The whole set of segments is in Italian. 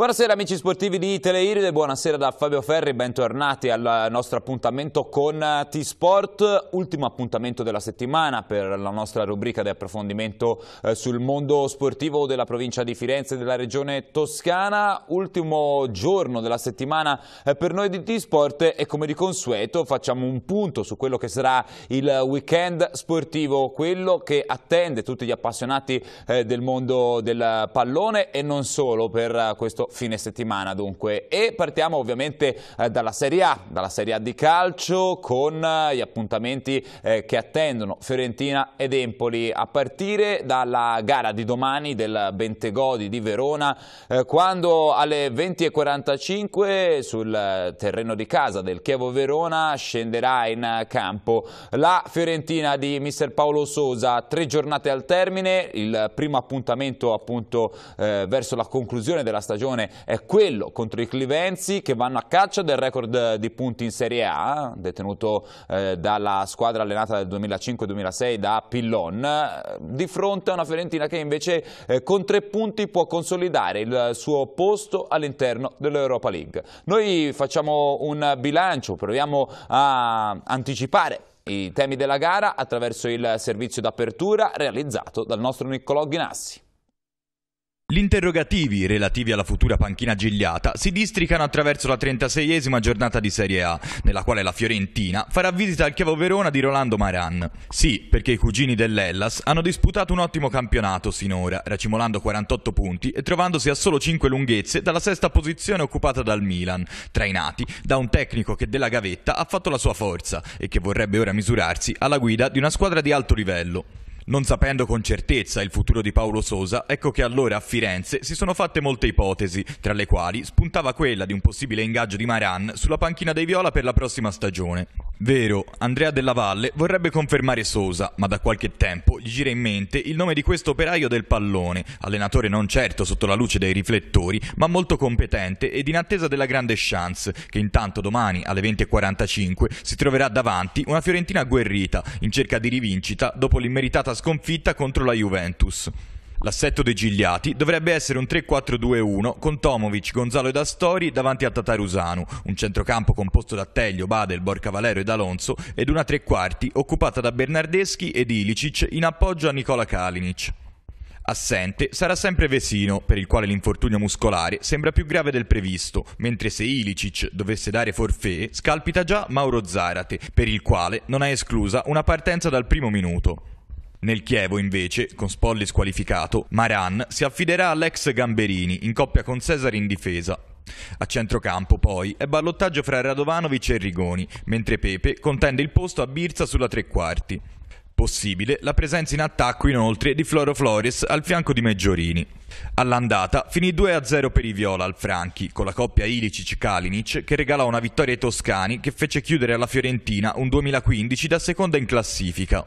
Buonasera amici sportivi di Teleiride, buonasera da Fabio Ferri, bentornati al nostro appuntamento con T-Sport, ultimo appuntamento della settimana per la nostra rubrica di approfondimento eh, sul mondo sportivo della provincia di Firenze e della regione toscana, ultimo giorno della settimana eh, per noi di T-Sport e come di consueto facciamo un punto su quello che sarà il weekend sportivo, quello che attende tutti gli appassionati eh, del mondo del pallone e non solo per questo fine settimana dunque. E partiamo ovviamente eh, dalla Serie A, dalla Serie A di calcio con eh, gli appuntamenti eh, che attendono Fiorentina ed Empoli a partire dalla gara di domani del Bentegodi di Verona eh, quando alle 20.45 sul eh, terreno di casa del Chievo Verona scenderà in campo la Fiorentina di mister Paolo Sosa, tre giornate al termine, il primo appuntamento appunto eh, verso la conclusione della stagione Frosinone è quello contro i Clivenzi che vanno a caccia del record di punti in Serie A, detenuto eh, dalla squadra allenata del 2005-2006 da Pillon, eh, di fronte a una Fiorentina che invece eh, con tre punti può consolidare il suo posto all'interno dell'Europa League. Noi facciamo un bilancio, proviamo a anticipare i temi della gara attraverso il servizio d'apertura realizzato dal nostro Niccolò Ghinassi. Gli interrogativi relativi alla futura panchina gigliata si districano attraverso la 36esima giornata di Serie A, nella quale la Fiorentina farà visita al Chievo Verona di Rolando Maran. Sì, perché i cugini dell'Ellas hanno disputato un ottimo campionato sinora, racimolando 48 punti e trovandosi a solo 5 lunghezze dalla sesta posizione occupata dal Milan, trainati da un tecnico che della gavetta ha fatto la sua forza e che vorrebbe ora misurarsi alla guida di una squadra di alto livello. Non sapendo con certezza il futuro di Paolo Sosa, ecco che allora a Firenze si sono fatte molte ipotesi, tra le quali spuntava quella di un possibile ingaggio di Maran sulla panchina dei Viola per la prossima stagione. Vero, Andrea Della Valle vorrebbe confermare Sosa, ma da qualche tempo gli gira in mente il nome di questo operaio del pallone, allenatore non certo sotto la luce dei riflettori, ma molto competente ed in attesa della grande chance, che intanto domani alle 20.45 si troverà davanti una Fiorentina agguerrita in cerca di rivincita dopo l'immeritata sconfitta contro la Juventus. L'assetto dei Gigliati dovrebbe essere un 3-4-2-1 con Tomovic, Gonzalo e Dastori davanti a Tatarusanu, un centrocampo composto da Teglio, Badel, Valero ed Alonso ed una tre quarti occupata da Bernardeschi ed Ilicic in appoggio a Nicola Kalinic. Assente sarà sempre Vesino, per il quale l'infortunio muscolare sembra più grave del previsto, mentre se Ilicic dovesse dare forfè, scalpita già Mauro Zarate, per il quale non è esclusa una partenza dal primo minuto. Nel Chievo, invece, con Spolli squalificato, Maran si affiderà all'ex Gamberini in coppia con Cesare in difesa. A centrocampo, poi, è ballottaggio fra Radovanovic e Rigoni, mentre Pepe contende il posto a Birza sulla tre quarti. Possibile la presenza in attacco inoltre di Floro Flores al fianco di Meggiorini. All'andata finì 2-0 per i Viola al Franchi, con la coppia Ilicic-Kalinic che regalò una vittoria ai toscani che fece chiudere alla Fiorentina un 2015 da seconda in classifica.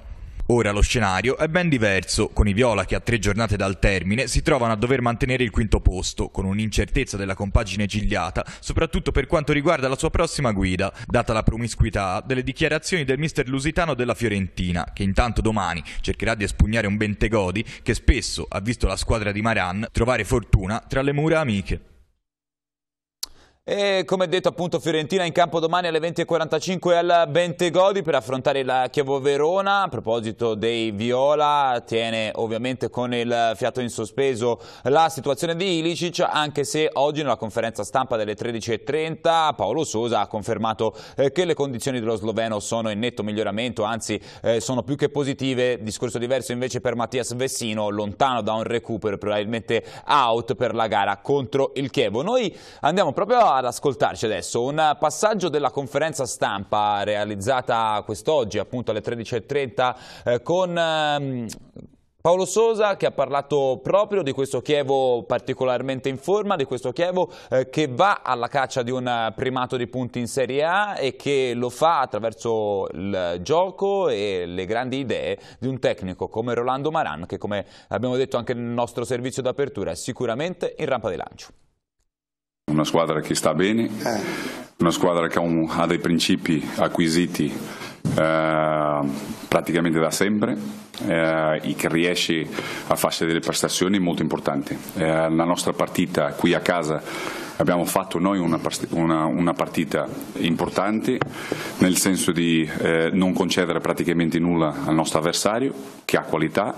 Ora lo scenario è ben diverso, con i viola che a tre giornate dal termine si trovano a dover mantenere il quinto posto, con un'incertezza della compagine gigliata, soprattutto per quanto riguarda la sua prossima guida, data la promiscuità delle dichiarazioni del mister lusitano della Fiorentina, che intanto domani cercherà di espugnare un Bentegodi che spesso ha visto la squadra di Maran trovare fortuna tra le mura amiche. E come detto appunto Fiorentina in campo domani alle 20.45 al Bentegodi per affrontare la Chievo Verona, a proposito dei Viola tiene ovviamente con il fiato in sospeso la situazione di Ilicic anche se oggi nella conferenza stampa delle 13.30 Paolo Sosa ha confermato eh, che le condizioni dello sloveno sono in netto miglioramento, anzi eh, sono più che positive, discorso diverso invece per Mattias Vessino lontano da un recupero probabilmente out per la gara contro il Chievo. Noi andiamo proprio a ad ascoltarci adesso un passaggio della conferenza stampa realizzata quest'oggi appunto alle 13.30 eh, con... Ehm... Paolo Sosa che ha parlato proprio di questo Chievo particolarmente in forma, di questo Chievo eh, che va alla caccia di un primato di punti in Serie A e che lo fa attraverso il gioco e le grandi idee di un tecnico come Rolando Maran che come abbiamo detto anche nel nostro servizio d'apertura è sicuramente in rampa di lancio una squadra che sta bene, eh. una squadra che ha, un, ha dei principi acquisiti eh, praticamente da sempre eh, e che riesce a fare delle prestazioni molto importanti. Eh, la nostra partita qui a casa abbiamo fatto noi una, una, una partita importante nel senso di eh, non concedere praticamente nulla al nostro avversario che ha qualità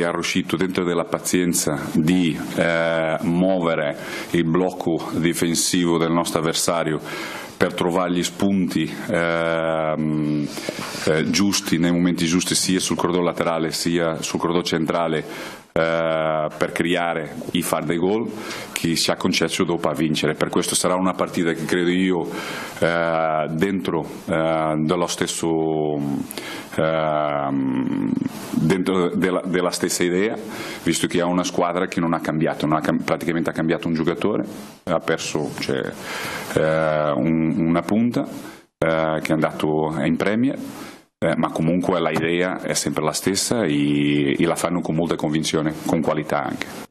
che è riuscito dentro della pazienza di eh, muovere il blocco difensivo del nostro avversario per trovare gli spunti eh, eh, giusti nei momenti giusti sia sul cordone laterale sia sul cordone centrale eh, per creare i far dei gol che si ha concesso dopo a vincere. Per questo sarà una partita che credo io eh, dentro eh, dello stesso ehm, dentro della, della, stessa idea, visto che è una squadra che non ha cambiato, non ha, praticamente ha cambiato un giocatore, ha perso cioè, eh, un, una punta eh, che è andato in Premier eh, ma comunque l'idea è sempre la stessa e, e la fanno con molta convinzione, con qualità anche.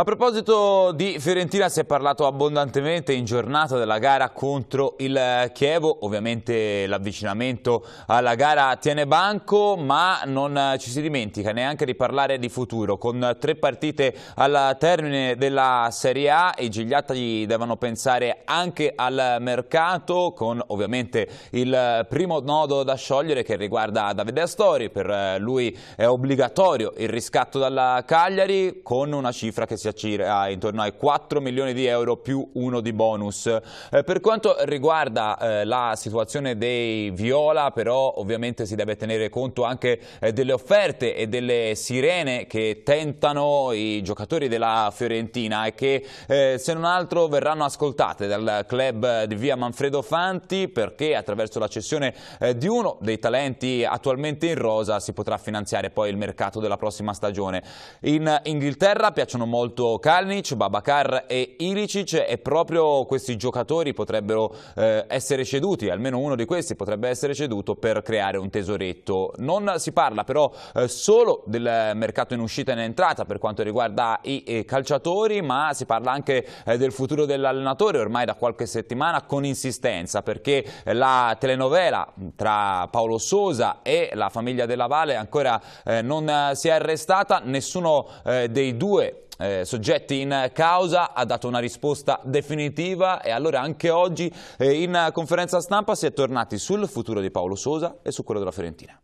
A proposito di Fiorentina si è parlato abbondantemente in giornata della gara contro il eh, Chievo, ovviamente l'avvicinamento alla gara tiene banco ma non eh, ci si dimentica neanche di parlare di futuro, con tre partite al termine della Serie A i Gigliatti devono pensare anche al mercato con ovviamente il primo nodo da sciogliere che riguarda Davide Astori, per eh, lui è obbligatorio il riscatto dalla Cagliari con una cifra che si a aggira intorno ai 4 milioni di euro più uno di bonus. Eh, per quanto riguarda eh, la situazione dei Viola, però ovviamente si deve tenere conto anche eh, delle offerte e delle sirene che tentano i giocatori della Fiorentina e che eh, se non altro verranno ascoltate dal club di via Manfredo Fanti perché attraverso la cessione eh, di uno dei talenti attualmente in rosa si potrà finanziare poi il mercato della prossima stagione. In Inghilterra piacciono molto soprattutto Kalnic, Babacar e Ilicic e proprio questi giocatori potrebbero eh, essere ceduti, almeno uno di questi potrebbe essere ceduto per creare un tesoretto. Non si parla però eh, solo del mercato in uscita e in entrata per quanto riguarda i, i eh, calciatori, ma si parla anche eh, del futuro dell'allenatore ormai da qualche settimana con insistenza perché la telenovela tra Paolo Sosa e la famiglia della Valle ancora eh, non si è arrestata, nessuno eh, dei due eh, soggetti in causa, ha dato una risposta definitiva e allora anche oggi eh, in conferenza stampa si è tornati sul futuro di Paolo Sosa e su quello della Fiorentina.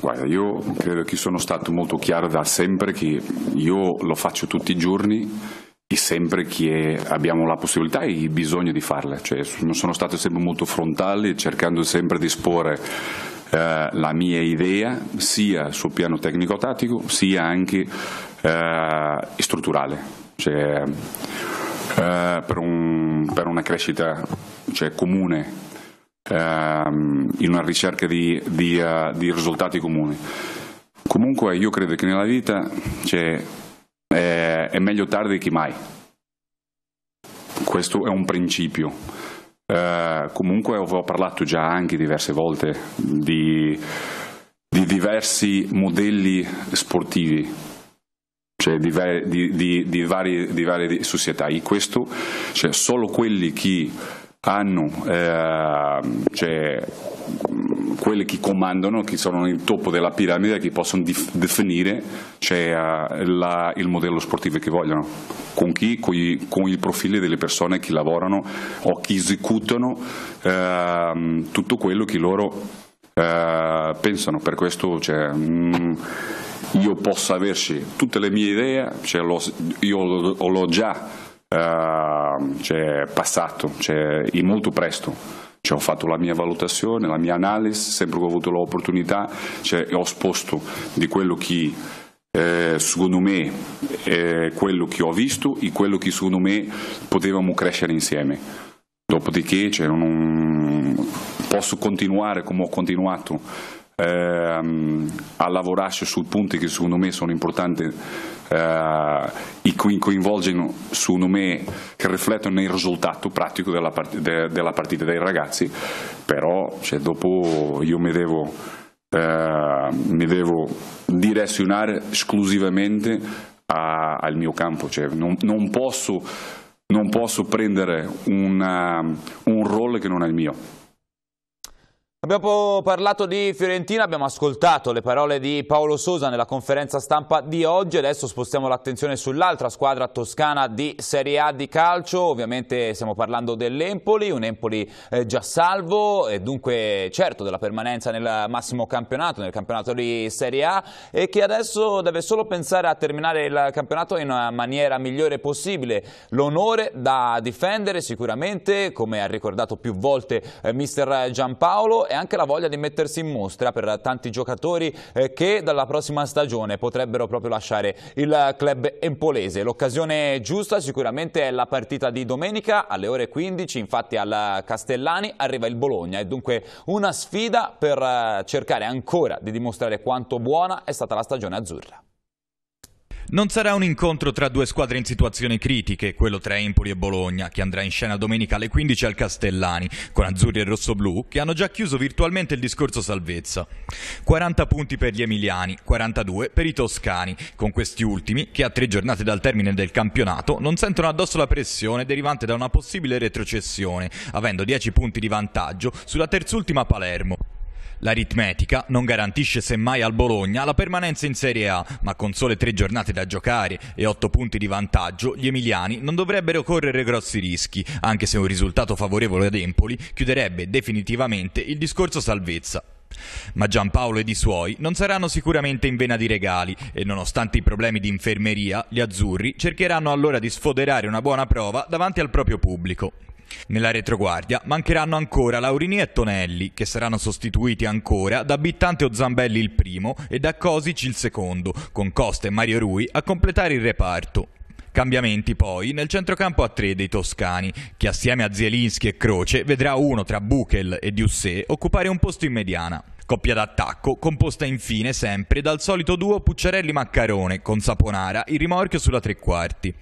Guarda, io credo che sono stato molto chiaro da sempre che io lo faccio tutti i giorni e sempre che abbiamo la possibilità e il bisogno di farle. Cioè, sono stato sempre molto frontale cercando sempre di esporre eh, la mia idea sia sul piano tecnico-tattico sia anche eh, strutturale, cioè, eh, per, un, per, una crescita cioè, comune, ehm, in una ricerca di, di, uh, di, risultati comuni. Comunque io credo che nella vita cioè, è, eh, è meglio tardi che mai questo è un principio. Eh, comunque avevo parlato già anche diverse volte di, di diversi modelli sportivi, cioè di, di, di varie, varie, società. E questo, cioè solo quelli che hanno eh, cioè, quelli che comandano, che sono il topo della piramide, che possono definire cioè, eh, la, il modello sportivo che vogliono. Con chi? Con, i, con i profili delle persone che lavorano o che esecutano eh, tutto quello che loro eh, pensano. Per questo cioè, mh, mm, io posso averci tutte le mie idee, cioè, lo, io l'ho già cioè, passato, cioè, e molto presto. Cioè, ho fatto la mia valutazione, la mia analisi, sempre che ho avuto l'opportunità, cioè, ho sposto di quello che eh, secondo me è quello che ho visto e quello che secondo me potevamo crescere insieme. Dopodiché cioè, non posso continuare come ho continuato ehm, a lavorarci su punti che secondo me sono importanti eh, coinvolgono su me che riflettono nel risultato pratico della, part- de- della partita dei ragazzi, però cioè, dopo io mi devo, eh, devo direzionare esclusivamente a, al mio campo, cioè, non, non, posso, non, posso, prendere una, un ruolo che non è il mio. Abbiamo parlato di Fiorentina, abbiamo ascoltato le parole di Paolo Sosa nella conferenza stampa di oggi, adesso spostiamo l'attenzione sull'altra squadra toscana di Serie A di calcio, ovviamente stiamo parlando dell'Empoli, un Empoli eh, già salvo e dunque certo della permanenza nel massimo campionato, nel campionato di Serie A e che adesso deve solo pensare a terminare il campionato in una maniera migliore possibile, l'onore da difendere sicuramente, come ha ricordato più volte eh, mister Giampaolo e anche la voglia di mettersi in mostra per tanti giocatori eh, che dalla prossima stagione potrebbero proprio lasciare il club empolese. L'occasione giusta sicuramente è la partita di domenica alle ore 15, infatti al Castellani arriva il Bologna e dunque una sfida per eh, cercare ancora di dimostrare quanto buona è stata la stagione azzurra. Non sarà un incontro tra due squadre in situazioni critiche, quello tra Empoli e Bologna, che andrà in scena domenica alle 15 al Castellani, con azzurri e rossoblù, che hanno già chiuso virtualmente il discorso salvezza. 40 punti per gli emiliani, 42 per i toscani, con questi ultimi che a tre giornate dal termine del campionato non sentono addosso la pressione derivante da una possibile retrocessione, avendo 10 punti di vantaggio sulla terzultima Palermo. L'aritmetica non garantisce semmai al Bologna la permanenza in Serie A, ma con sole tre giornate da giocare e otto punti di vantaggio, gli emiliani non dovrebbero correre grossi rischi, anche se un risultato favorevole ad Empoli chiuderebbe definitivamente il discorso salvezza. Ma Giampaolo ed i suoi non saranno sicuramente in vena di regali e nonostante i problemi di infermeria, gli azzurri cercheranno allora di sfoderare una buona prova davanti al proprio pubblico. Nella retroguardia mancheranno ancora Laurini e Tonelli, che saranno sostituiti ancora da Bittante o Zambelli il primo e da Cosic il secondo, con Costa e Mario Rui a completare il reparto. Cambiamenti poi nel centrocampo a tre dei toscani, che assieme a Zielinski e Croce vedrà uno tra Buchel e Diussé occupare un posto in mediana. Coppia d'attacco composta infine sempre dal solito duo Pucciarelli-Maccarone con Saponara il rimorchio sulla tre quarti.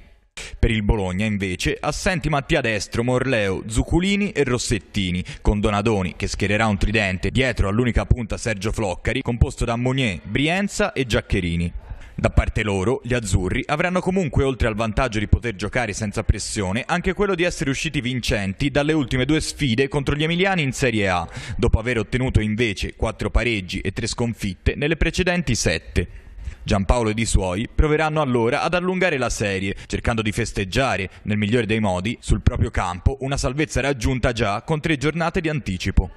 Per il Bologna invece assenti Mattia Destro, Morleo, Zuculini e Rossettini, con Donadoni che schiererà un tridente dietro all'unica punta Sergio Floccari, composto da Monier, Brienza e Giaccherini. Da parte loro, gli azzurri avranno comunque oltre al vantaggio di poter giocare senza pressione anche quello di essere usciti vincenti dalle ultime due sfide contro gli emiliani in Serie A, dopo aver ottenuto invece quattro pareggi e tre sconfitte nelle precedenti sette. Giampaolo ed i suoi proveranno allora ad allungare la serie, cercando di festeggiare, nel migliore dei modi, sul proprio campo, una salvezza raggiunta già con tre giornate di anticipo.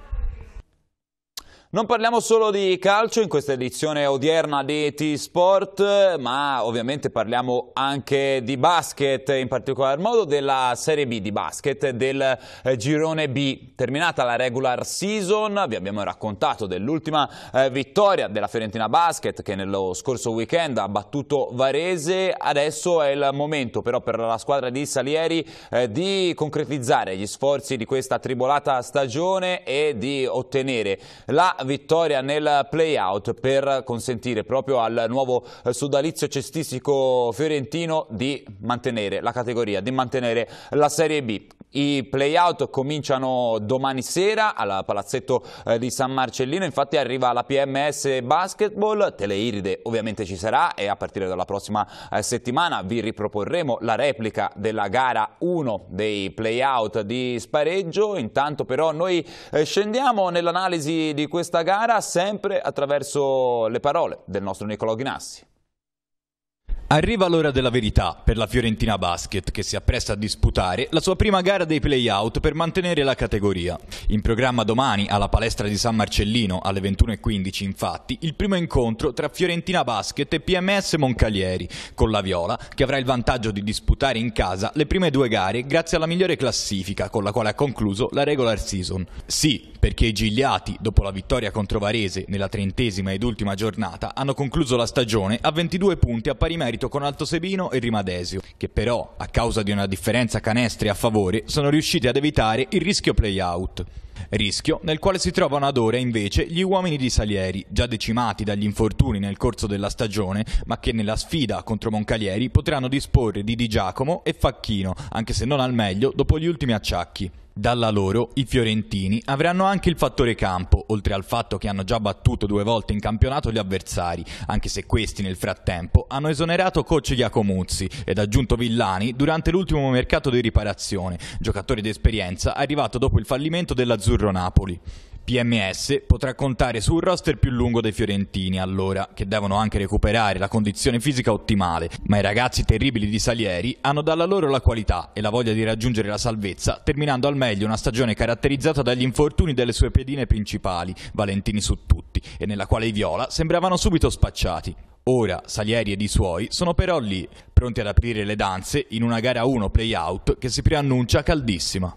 Non parliamo solo di calcio in questa edizione odierna di T-Sport, ma ovviamente parliamo anche di basket, in particolar modo della Serie B di basket del eh, girone B. Terminata la regular season, vi abbiamo raccontato dell'ultima eh, vittoria della Fiorentina Basket che nello scorso weekend ha battuto Varese. Adesso è il momento però per la squadra di Salieri eh, di concretizzare gli sforzi di questa tribolata stagione e di ottenere la vittoria nel play-out per consentire proprio al nuovo eh, sodalizio cestistico fiorentino di mantenere la categoria, di mantenere la Serie B. I playout cominciano domani sera al palazzetto eh, di San Marcellino, infatti arriva la PMS Basketball, Teleiride ovviamente ci sarà e a partire dalla prossima eh, settimana vi riproporremo la replica della gara 1 dei playout di spareggio, intanto però noi eh, scendiamo nell'analisi di questa gara sempre attraverso le parole del nostro Niccolò Ghinassi. Arriva l'ora della verità per la Fiorentina Basket che si appresta a disputare la sua prima gara dei play-out per mantenere la categoria. In programma domani alla palestra di San Marcellino alle 21.15 infatti il primo incontro tra Fiorentina Basket e PMS Moncalieri con la Viola che avrà il vantaggio di disputare in casa le prime due gare grazie alla migliore classifica con la quale ha concluso la regular season. Sì, perché i Gigliati dopo la vittoria contro Varese nella trentesima ed ultima giornata hanno concluso la stagione a 22 punti a pari merito sparito con Altosebino e Rimadesio, che però, a causa di una differenza canestri a favore, sono riusciti ad evitare il rischio play-out. Rischio nel quale si trovano ad ora invece gli uomini di Salieri, già decimati dagli infortuni nel corso della stagione, ma che nella sfida contro Moncalieri potranno disporre di Di Giacomo e Facchino, anche se non al meglio dopo gli ultimi acciacchi. Dalla loro i fiorentini avranno anche il fattore campo, oltre al fatto che hanno già battuto due volte in campionato gli avversari, anche se questi nel frattempo hanno esonerato coach Giacomuzzi ed aggiunto Villani durante l'ultimo mercato di riparazione, giocatore d'esperienza arrivato dopo il fallimento dell'Azzurro Napoli. PMS potrà contare su un roster più lungo dei fiorentini allora, che devono anche recuperare la condizione fisica ottimale, ma i ragazzi terribili di Salieri hanno dalla loro la qualità e la voglia di raggiungere la salvezza, terminando al meglio una stagione caratterizzata dagli infortuni delle sue pedine principali, Valentini su tutti, e nella quale i Viola sembravano subito spacciati. Ora Salieri ed i suoi sono però lì, pronti ad aprire le danze in una gara 1 play-out che si preannuncia caldissima.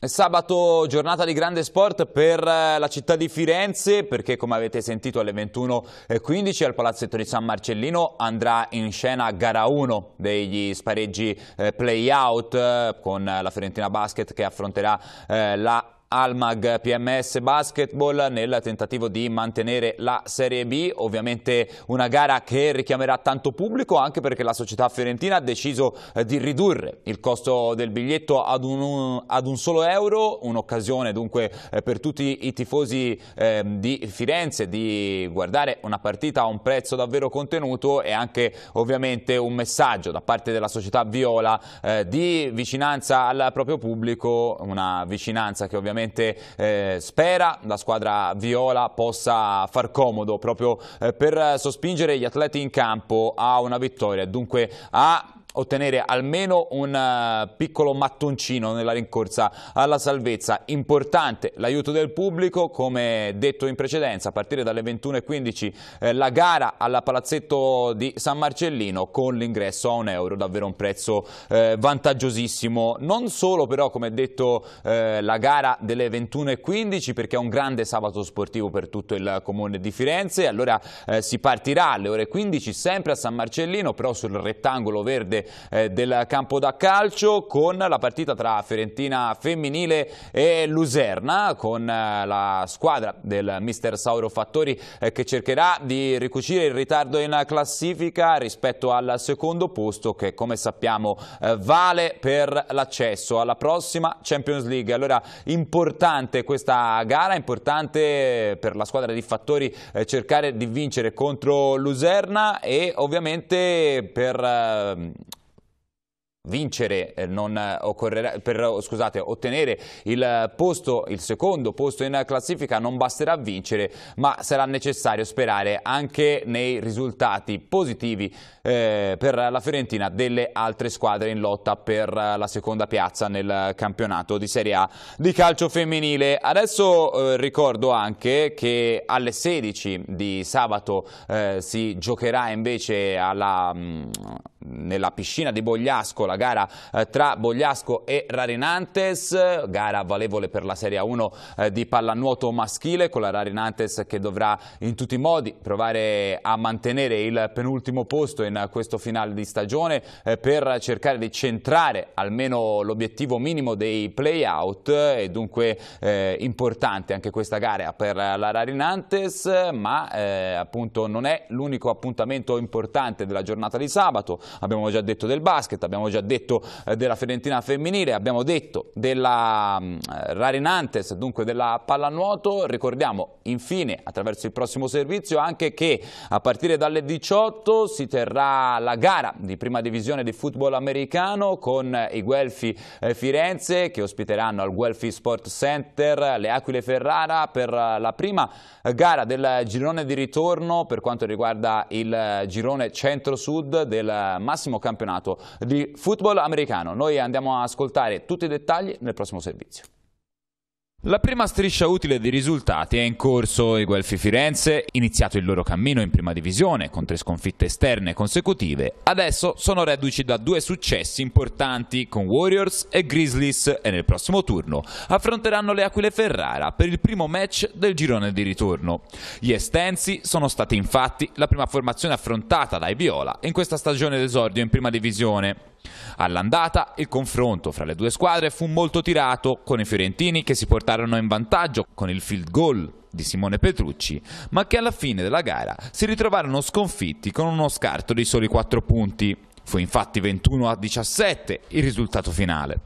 Sabato giornata di grande sport per eh, la città di Firenze perché come avete sentito alle 21.15 al Palazzetto di San Marcellino andrà in scena gara 1 degli spareggi eh, play-out eh, con la Fiorentina Basket che affronterà la Almag PMS Basketball nel tentativo di mantenere la Serie B, ovviamente una gara che richiamerà tanto pubblico anche perché la società fiorentina ha deciso eh, di ridurre il costo del biglietto ad un, ad un solo euro, un'occasione dunque eh, per tutti i tifosi ehm, di Firenze di guardare una partita a un prezzo davvero contenuto e anche ovviamente un messaggio da parte della società viola eh, di vicinanza al proprio pubblico, una vicinanza che ovviamente ovviamente eh, spera la squadra viola possa far comodo proprio eh, per eh, sospingere gli atleti in campo a una vittoria, dunque a ottenere almeno un eh, piccolo mattoncino nella rincorsa alla salvezza. Importante l'aiuto del pubblico, come detto in precedenza, a partire dalle 21.15 eh, la gara alla Palazzetto di San Marcellino con l'ingresso a un euro, davvero un prezzo eh, vantaggiosissimo. Non solo però, come detto, eh, la gara delle 21.15 perché è un grande sabato sportivo per tutto il comune di Firenze, allora eh, si partirà alle ore 15 sempre a San Marcellino, però sul rettangolo verde eh, del campo da calcio con la partita tra Fiorentina femminile e Luserna con eh, la squadra del mister Sauro Fattori eh, che cercherà di ricucire il ritardo in classifica rispetto al secondo posto che come sappiamo eh, vale per l'accesso alla prossima Champions League. Allora importante questa gara, importante per la squadra di Fattori eh, cercare di vincere contro Luserna e ovviamente per ehm, vincere, eh, eh, per, oh, scusate, ottenere il, eh, posto, il secondo posto in classifica non basterà vincere, ma sarà necessario sperare anche nei risultati positivi eh, per la Fiorentina delle altre squadre in lotta per la seconda piazza nel campionato di Serie A di calcio femminile. Adesso eh, ricordo anche che alle 16 di sabato eh, si giocherà invece alla, mh, mm, nella piscina di Bogliasco la gara eh, tra Bogliasco e Rarinantes, gara valevole per la Serie 1 eh, di pallanuoto maschile con la Rarinantes che dovrà in tutti i modi provare a mantenere il penultimo posto in questo finale di stagione eh, per cercare di centrare almeno l'obiettivo minimo dei playout e dunque eh, importante anche questa gara per la Rarinantes ma eh, appunto non è l'unico appuntamento importante della giornata di sabato abbiamo già detto del basket, abbiamo già detto detto eh, della Fiorentina femminile, abbiamo detto della mm, Rari Nantes, dunque della pallanuoto. Ricordiamo infine attraverso il prossimo servizio anche che a partire dalle 18 si terrà la gara di prima divisione di football americano con i Guelfi eh, Firenze che ospiteranno al Guelfi Sport Center le Aquile Ferrara per eh, la prima gara del girone di ritorno per quanto riguarda il girone centro-sud del massimo campionato di football football americano. Noi andiamo a ascoltare tutti i dettagli nel prossimo servizio. La prima striscia utile di risultati è in corso. I Guelfi Firenze, iniziato il loro cammino in prima divisione con tre sconfitte esterne consecutive, adesso sono reduci da due successi importanti con Warriors e Grizzlies e nel prossimo turno affronteranno le Aquile Ferrara per il primo match del girone di ritorno. Gli Estensi sono stati infatti la prima formazione affrontata dai Viola in questa stagione d'esordio in prima divisione. All'andata il confronto fra le due squadre fu molto tirato, con i fiorentini che si portarono in vantaggio con il field goal di Simone Petrucci, ma che alla fine della gara si ritrovarono sconfitti con uno scarto di soli 4 punti. Fu infatti 21 a 17 il risultato finale.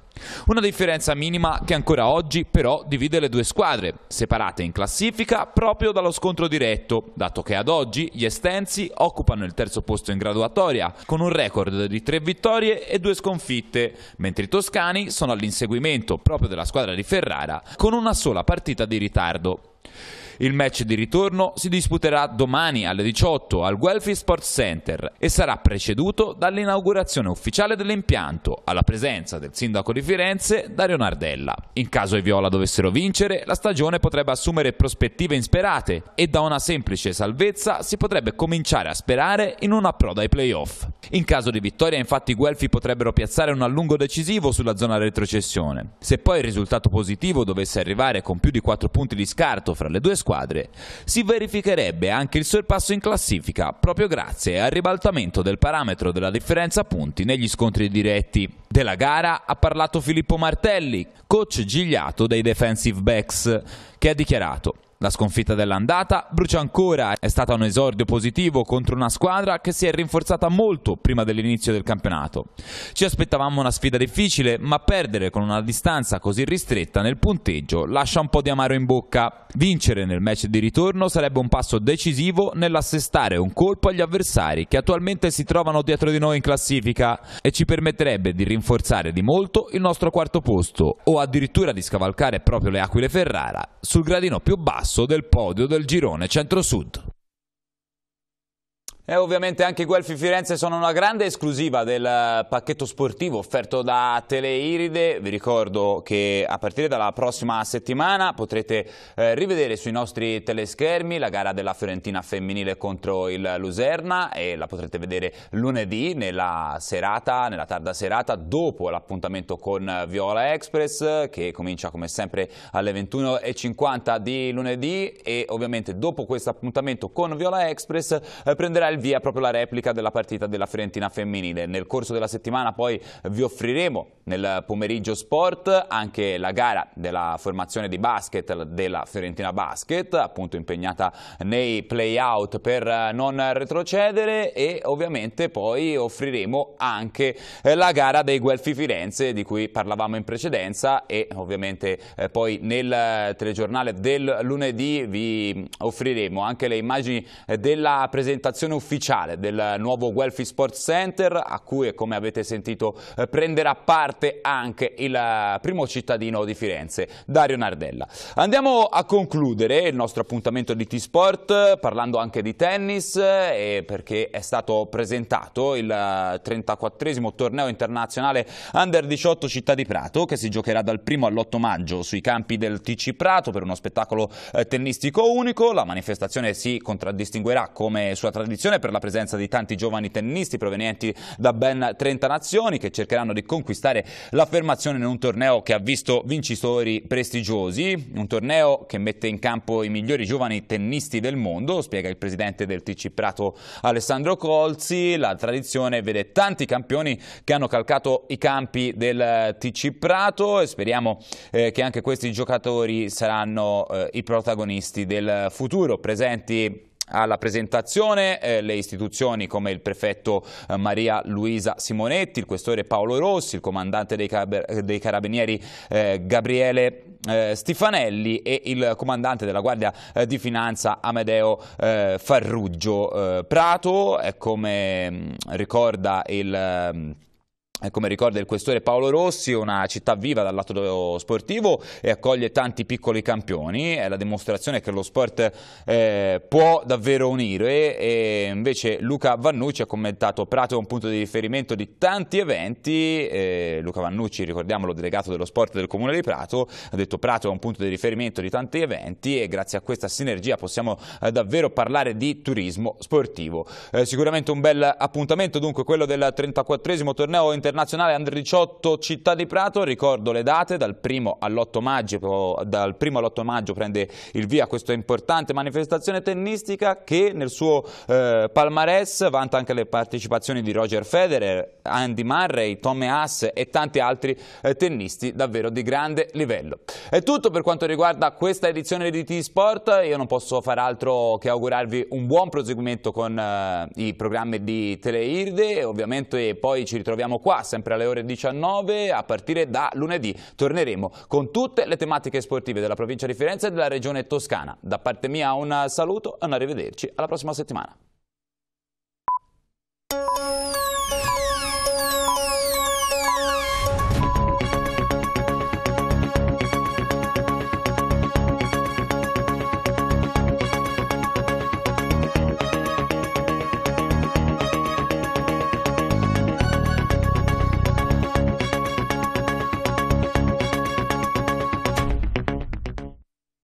Una differenza minima che ancora oggi però divide le due squadre, separate in classifica proprio dallo scontro diretto, dato che ad oggi gli estensi occupano il terzo posto in graduatoria, con un record di tre vittorie e due sconfitte, mentre i toscani sono all'inseguimento proprio della squadra di Ferrara con una sola partita di ritardo. Il match di ritorno si disputerà domani alle 18 al Guelph Sports Center e sarà preceduto dall'inaugurazione ufficiale dell'impianto alla presenza del sindaco di Firenze Dario Nardella. In caso i Viola dovessero vincere, la stagione potrebbe assumere prospettive insperate e da una semplice salvezza si potrebbe cominciare a sperare in una proda ai playoff. In caso di vittoria infatti i Guelfi potrebbero piazzare un allungo decisivo sulla zona retrocessione. Se poi il risultato positivo dovesse arrivare con più di 4 punti di scarto fra le due squadre, squadre. Si verificherebbe anche il sorpasso in classifica, proprio grazie al ribaltamento del parametro della differenza punti negli scontri diretti. Della gara ha parlato Filippo Martelli, coach gigliato dei defensive backs, che ha dichiarato la sconfitta dell'andata brucia ancora, è stata un esordio positivo contro una squadra che si è rinforzata molto prima dell'inizio del campionato. Ci aspettavamo una sfida difficile, ma perdere con una distanza così ristretta nel punteggio lascia un po' di amaro in bocca. Vincere nel match di ritorno sarebbe un passo decisivo nell'assestare un colpo agli avversari che attualmente si trovano dietro di noi in classifica e ci permetterebbe di rinforzare di molto il nostro quarto posto o addirittura di scavalcare proprio le Aquile Ferrara sul gradino più basso basso del podio del girone centro-sud. E eh, ovviamente anche i Guelfi Firenze sono una grande esclusiva del eh, pacchetto sportivo offerto da Teleiride. Vi ricordo che a partire dalla prossima settimana potrete eh, rivedere sui nostri teleschermi la gara della Fiorentina femminile contro il Luserna e la potrete vedere lunedì nella serata, nella tarda serata dopo l'appuntamento con Viola Express che comincia come sempre alle 21.50 di lunedì e ovviamente dopo questo appuntamento con Viola Express eh, prenderà il via proprio la replica della partita della Fiorentina femminile. Nel corso della settimana poi vi offriremo nel pomeriggio sport anche la gara della formazione di basket della Fiorentina Basket, appunto impegnata nei play-out per non retrocedere e ovviamente poi offriremo anche la gara dei Guelfi Firenze di cui parlavamo in precedenza e ovviamente eh, poi nel telegiornale del lunedì vi offriremo anche le immagini della presentazione ufficiale ufficiale del nuovo Guelfi Sports Center a cui, come avete sentito, eh, prenderà parte anche il eh, primo cittadino di Firenze, Dario Nardella. Andiamo a concludere il nostro appuntamento di T-Sport parlando anche di tennis eh, perché è stato presentato il 34 torneo internazionale Under 18 Città di Prato che si giocherà dal 1 all'8 maggio sui campi del TC Prato per uno spettacolo tennistico unico. La manifestazione si contraddistinguerà come sua tradizione occasione per la presenza di tanti giovani tennisti provenienti da ben 30 nazioni che cercheranno di conquistare l'affermazione in un torneo che ha visto vincitori prestigiosi, un torneo che mette in campo i migliori giovani tennisti del mondo, spiega il presidente del TC Prato Alessandro Colzi, la tradizione vede tanti campioni che hanno calcato i campi del eh, TC Prato e speriamo eh, che anche questi giocatori saranno eh, i protagonisti del futuro, presenti alla presentazione eh, le istituzioni come il prefetto eh, Maria Luisa Simonetti, il questore Paolo Rossi, il comandante dei, dei carabinieri eh, Gabriele eh, Stifanelli e il comandante della Guardia eh, di Finanza Amedeo eh, Farruggio Prato, come mm, ricorda il ehm, eh, come ricorda il questore Paolo Rossi, una città viva dal lato sportivo e accoglie tanti piccoli campioni, è la dimostrazione che lo sport eh, può davvero unire e invece Luca Vannucci ha commentato Prato è un punto di riferimento di tanti eventi, eh, Luca Vannucci ricordiamolo delegato dello sport del comune di Prato, ha detto Prato è un punto di riferimento di tanti eventi e grazie a questa sinergia possiamo eh, davvero parlare di turismo sportivo. Eh, sicuramente un bel appuntamento dunque quello del 34 torneo internazionale internazionale Under 18 Città di Prato, ricordo le date, dal 1 all'8 maggio, all'8 maggio prende il via questa importante manifestazione tennistica che nel suo eh, palmarès vanta anche le partecipazioni di Roger Federer, Andy Murray, Tommy Haas e tanti altri eh, tennisti davvero di grande livello. È tutto per quanto riguarda questa edizione di T-Sport, io non posso far altro che augurarvi un buon proseguimento con eh, i programmi di Teleirde, ovviamente poi ci ritroviamo qua sempre alle ore 19 a partire da lunedì. Torneremo con tutte le tematiche sportive della provincia di Firenze e della regione toscana. Da parte mia un saluto, e un arrivederci, alla prossima settimana.